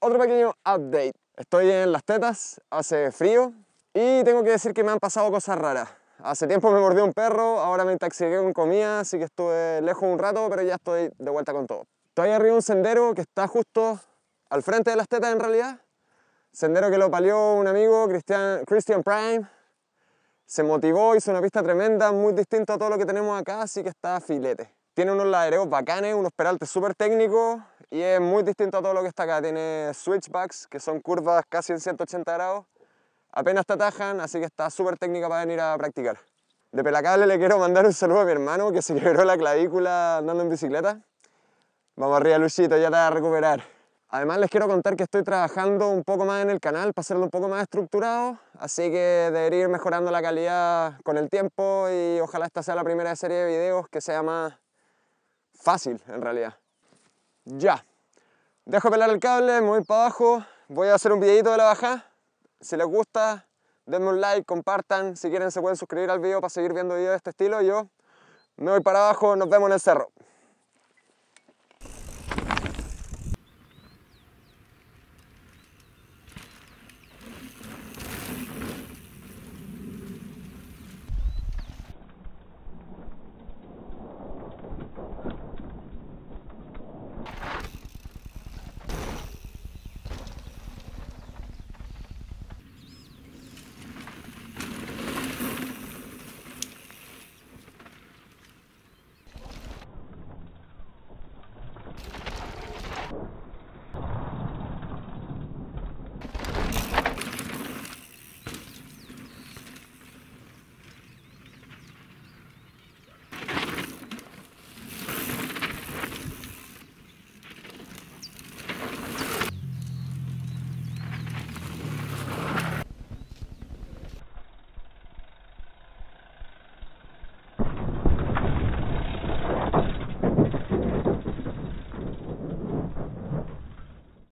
otro pequeño update. Estoy en las tetas, hace frío y tengo que decir que me han pasado cosas raras. Hace tiempo me mordió un perro, ahora me intoxiqué con comida, así que estuve lejos un rato, pero ya estoy de vuelta con todo. Estoy arriba de un sendero que está justo al frente de las tetas en realidad. Sendero que lo palió un amigo, Christian, Prime. Se motivó, hizo una pista tremenda, muy distinto a todo lo que tenemos acá, así que está filete. Tiene unos ladereos bacanes, unos peraltes súper técnicos, y es muy distinto a todo lo que está acá. Tiene switchbacks, que son curvas casi en 180 grados. Apenas te atajan, así que está súper técnica para venir a practicar. De Pelacable le quiero mandar un saludo a mi hermano que se quebró la clavícula andando en bicicleta. Vamos arriba, Luchito, ya te vas a recuperar. Además les quiero contar que estoy trabajando un poco más en el canal para hacerlo un poco más estructurado, así que debería ir mejorando la calidad con el tiempo y ojalá esta sea la primera serie de videos que sea más fácil en realidad. Ya. Dejo pelar el cable, me voy para abajo. Voy a hacer un videito de la baja, Si les gusta, denme un like, compartan. Si quieren se pueden suscribir al video para seguir viendo videos de este estilo. Yo me voy para abajo, nos vemos en el cerro.